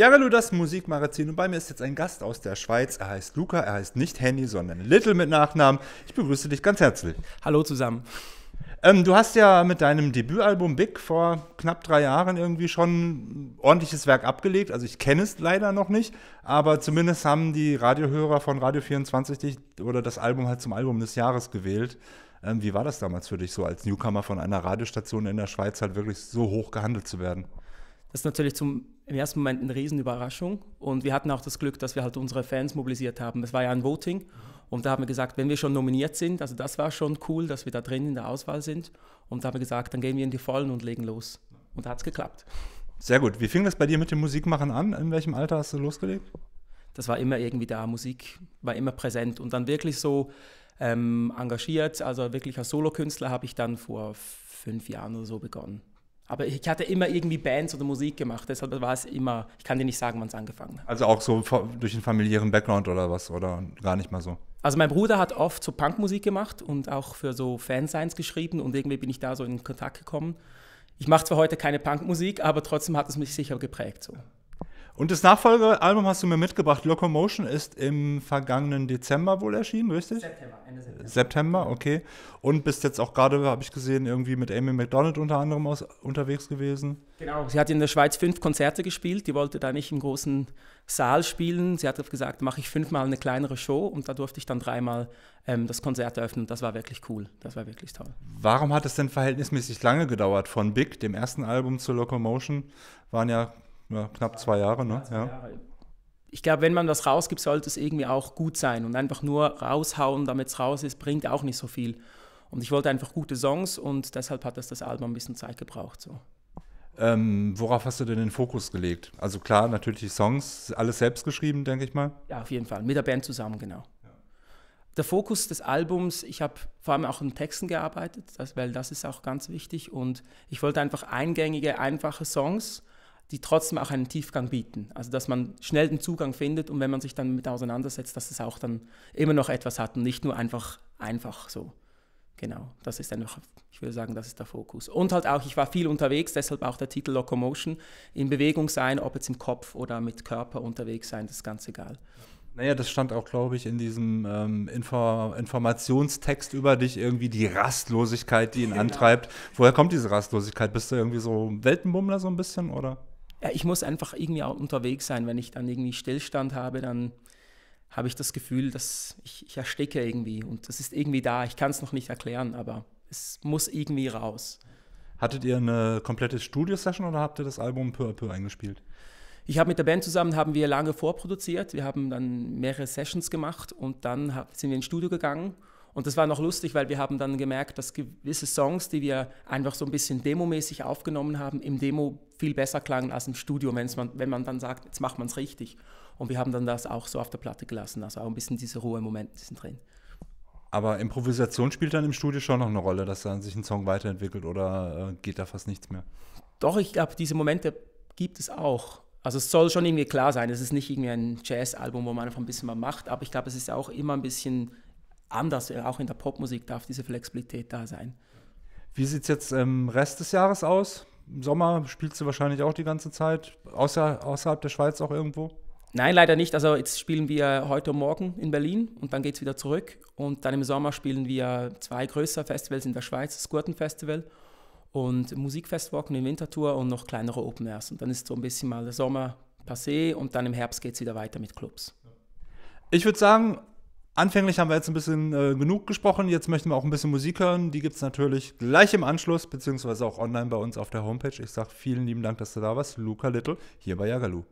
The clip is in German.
Ja, hallo, das Musikmagazin und bei mir ist jetzt ein Gast aus der Schweiz. Er heißt Luca, er heißt nicht Handy, sondern Little mit Nachnamen. Ich begrüße dich ganz herzlich. Hallo zusammen. Ähm, du hast ja mit deinem Debütalbum Big vor knapp drei Jahren irgendwie schon ordentliches Werk abgelegt. Also ich kenne es leider noch nicht, aber zumindest haben die Radiohörer von Radio 24 dich oder das Album halt zum Album des Jahres gewählt. Ähm, wie war das damals für dich, so als Newcomer von einer Radiostation in der Schweiz halt wirklich so hoch gehandelt zu werden? Das ist natürlich zum, im ersten Moment eine Riesenüberraschung. Und wir hatten auch das Glück, dass wir halt unsere Fans mobilisiert haben. Es war ja ein Voting. Und da haben wir gesagt, wenn wir schon nominiert sind, also das war schon cool, dass wir da drin in der Auswahl sind. Und da haben wir gesagt, dann gehen wir in die Vollen und legen los. Und da hat es geklappt. Sehr gut. Wie fing das bei dir mit dem Musikmachen an? In welchem Alter hast du losgelegt? Das war immer irgendwie da. Musik war immer präsent. Und dann wirklich so ähm, engagiert, also wirklich als Solokünstler habe ich dann vor fünf Jahren oder so begonnen. Aber ich hatte immer irgendwie Bands oder Musik gemacht, deshalb war es immer, ich kann dir nicht sagen, wann es angefangen hat. Also auch so durch den familiären Background oder was, oder gar nicht mal so? Also mein Bruder hat oft so Punkmusik gemacht und auch für so Fansigns geschrieben und irgendwie bin ich da so in Kontakt gekommen. Ich mache zwar heute keine Punkmusik, aber trotzdem hat es mich sicher geprägt. So. Und das Nachfolgealbum hast du mir mitgebracht. Locomotion ist im vergangenen Dezember wohl erschienen, richtig? September, Ende September. September, okay. Und bist jetzt auch gerade, habe ich gesehen, irgendwie mit Amy McDonald unter anderem aus, unterwegs gewesen. Genau, sie hat in der Schweiz fünf Konzerte gespielt. Die wollte da nicht im großen Saal spielen. Sie hat gesagt, mache ich fünfmal eine kleinere Show und da durfte ich dann dreimal ähm, das Konzert eröffnen. Das war wirklich cool. Das war wirklich toll. Warum hat es denn verhältnismäßig lange gedauert? Von Big, dem ersten Album, zu Locomotion waren ja ja, knapp zwei Jahre, ne? Ja. Ich glaube, wenn man was rausgibt, sollte es irgendwie auch gut sein. Und einfach nur raushauen, damit es raus ist, bringt auch nicht so viel. Und ich wollte einfach gute Songs und deshalb hat das das Album ein bisschen Zeit gebraucht. So. Ähm, worauf hast du denn den Fokus gelegt? Also klar, natürlich die Songs, alles selbst geschrieben, denke ich mal. Ja, auf jeden Fall, mit der Band zusammen, genau. Ja. Der Fokus des Albums, ich habe vor allem auch an Texten gearbeitet, das, weil das ist auch ganz wichtig. Und ich wollte einfach eingängige, einfache Songs die trotzdem auch einen Tiefgang bieten. Also dass man schnell den Zugang findet und wenn man sich dann mit auseinandersetzt, dass es auch dann immer noch etwas hat und nicht nur einfach, einfach so. Genau, das ist einfach, ich würde sagen, das ist der Fokus. Und halt auch, ich war viel unterwegs, deshalb auch der Titel Locomotion. In Bewegung sein, ob jetzt im Kopf oder mit Körper unterwegs sein, das ist ganz egal. Naja, das stand auch, glaube ich, in diesem ähm, Info Informationstext über dich irgendwie die Rastlosigkeit, die ihn genau. antreibt. Woher kommt diese Rastlosigkeit? Bist du irgendwie so Weltenbummler so ein bisschen, oder? ja, ich muss einfach irgendwie auch unterwegs sein. Wenn ich dann irgendwie Stillstand habe, dann habe ich das Gefühl, dass ich, ich ersticke irgendwie und das ist irgendwie da. Ich kann es noch nicht erklären, aber es muss irgendwie raus. Hattet ihr eine komplette Studio-Session oder habt ihr das Album peu à peu eingespielt? Ich habe mit der Band zusammen, haben wir lange vorproduziert. Wir haben dann mehrere Sessions gemacht und dann sind wir ins Studio gegangen und das war noch lustig, weil wir haben dann gemerkt, dass gewisse Songs, die wir einfach so ein bisschen demomäßig aufgenommen haben, im Demo viel besser klangen als im Studio, wenn man, wenn man dann sagt, jetzt macht man es richtig. Und wir haben dann das auch so auf der Platte gelassen, also auch ein bisschen diese Ruhe im Moment sind drin. Aber Improvisation spielt dann im Studio schon noch eine Rolle, dass dann sich ein Song weiterentwickelt oder äh, geht da fast nichts mehr? Doch, ich glaube, diese Momente gibt es auch. Also es soll schon irgendwie klar sein, es ist nicht irgendwie ein Jazz-Album, wo man einfach ein bisschen mal macht, aber ich glaube, es ist auch immer ein bisschen anders, äh, auch in der Popmusik darf diese Flexibilität da sein. Wie sieht es jetzt im Rest des Jahres aus? Im Sommer spielst du wahrscheinlich auch die ganze Zeit, außer, außerhalb der Schweiz auch irgendwo? Nein, leider nicht. Also jetzt spielen wir heute morgen in Berlin und dann geht es wieder zurück. Und dann im Sommer spielen wir zwei größere Festivals in der Schweiz, das Gurtenfestival und Musikfestwochen in Winterthur und noch kleinere Open Airs. Und dann ist so ein bisschen mal der Sommer passé und dann im Herbst geht es wieder weiter mit Clubs. Ich würde sagen, Anfänglich haben wir jetzt ein bisschen äh, genug gesprochen, jetzt möchten wir auch ein bisschen Musik hören. Die gibt es natürlich gleich im Anschluss, beziehungsweise auch online bei uns auf der Homepage. Ich sage vielen lieben Dank, dass du da warst. Luca Little, hier bei Jagalu.